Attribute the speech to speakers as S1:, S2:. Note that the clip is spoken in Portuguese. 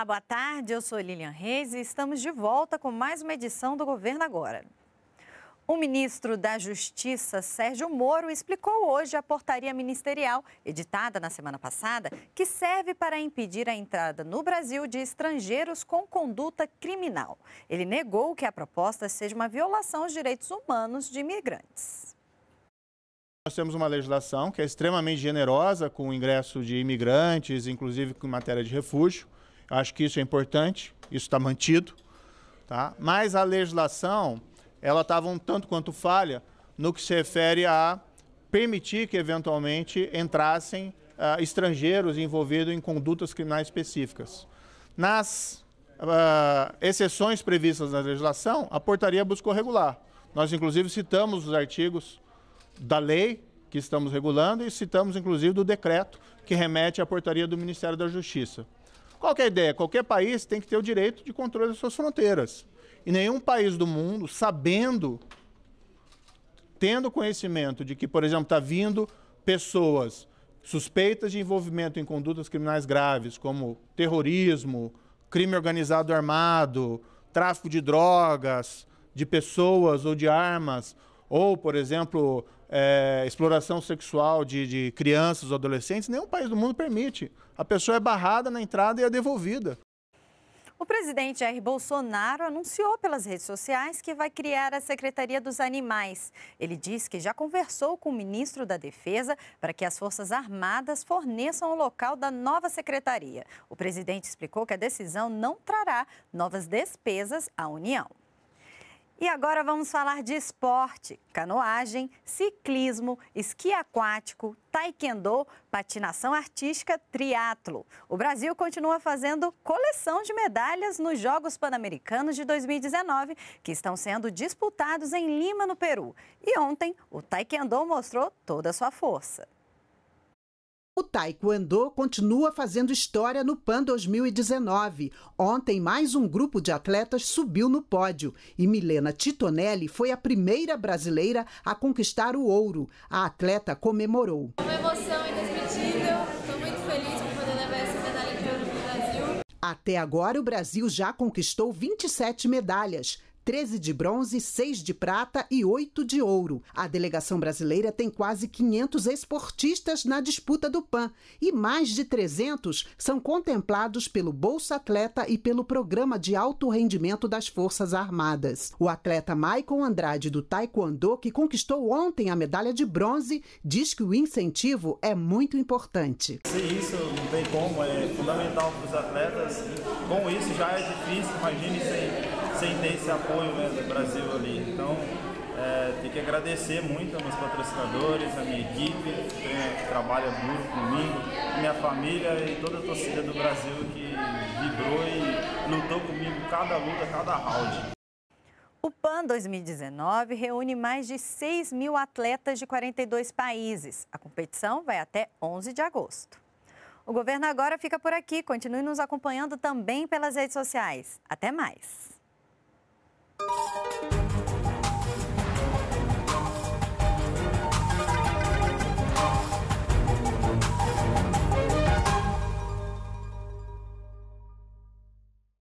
S1: Olá, boa tarde. Eu sou Lilian Reis e estamos de volta com mais uma edição do Governo Agora. O ministro da Justiça, Sérgio Moro, explicou hoje a portaria ministerial, editada na semana passada, que serve para impedir a entrada no Brasil de estrangeiros com conduta criminal. Ele negou que a proposta seja uma violação aos direitos humanos de imigrantes.
S2: Nós temos uma legislação que é extremamente generosa com o ingresso de imigrantes, inclusive com matéria de refúgio. Eu acho que isso é importante, isso está mantido. Tá? Mas a legislação, ela estava um tanto quanto falha no que se refere a permitir que eventualmente entrassem uh, estrangeiros envolvidos em condutas criminais específicas. Nas uh, exceções previstas na legislação, a portaria buscou regular. Nós, inclusive, citamos os artigos da lei que estamos regulando e citamos, inclusive, do decreto que remete à portaria do Ministério da Justiça. Qual é a ideia? Qualquer país tem que ter o direito de controle das suas fronteiras. E nenhum país do mundo, sabendo, tendo conhecimento de que, por exemplo, está vindo pessoas suspeitas de envolvimento em condutas criminais graves, como terrorismo, crime organizado armado, tráfico de drogas, de pessoas ou de armas, ou, por exemplo, é, exploração sexual de, de crianças ou adolescentes, nenhum país do mundo permite. A pessoa é barrada na entrada e é devolvida.
S1: O presidente Jair Bolsonaro anunciou pelas redes sociais que vai criar a Secretaria dos Animais. Ele diz que já conversou com o ministro da Defesa para que as Forças Armadas forneçam o local da nova secretaria. O presidente explicou que a decisão não trará novas despesas à União. E agora vamos falar de esporte: canoagem, ciclismo, esqui aquático, taekwondo, patinação artística, triatlo. O Brasil continua fazendo coleção de medalhas nos Jogos Pan-Americanos de 2019, que estão sendo disputados em Lima, no Peru. E ontem, o taekwondo
S3: mostrou toda a sua força. O Taekwondo continua fazendo história no PAN 2019. Ontem, mais um grupo de atletas subiu no pódio e Milena Titonelli foi a primeira brasileira a conquistar o ouro. A atleta comemorou.
S1: Uma emoção indescritível. Estou muito feliz por poder levar essa medalha de ouro para o Brasil.
S3: Até agora, o Brasil já conquistou 27 medalhas. 13 de bronze, 6 de prata e 8 de ouro. A delegação brasileira tem quase 500 esportistas na disputa do PAN e mais de 300 são contemplados pelo Bolsa Atleta e pelo Programa de Alto Rendimento das Forças Armadas. O atleta Maicon Andrade do Taekwondo, que conquistou ontem a medalha de bronze, diz que o incentivo é muito importante.
S2: Se isso não tem como, é fundamental para os atletas. Com isso já é difícil, imagine sem sem ter esse apoio né, do Brasil ali. Então, é, tem que agradecer muito aos meus patrocinadores, à minha equipe, que trabalha duro comigo, minha família e toda a torcida do Brasil que vibrou e lutou comigo cada luta, cada round.
S1: O PAN 2019 reúne mais de 6 mil atletas de 42 países. A competição vai até 11 de agosto. O governo agora fica por aqui. Continue nos acompanhando também pelas redes sociais. Até mais! フフフフ。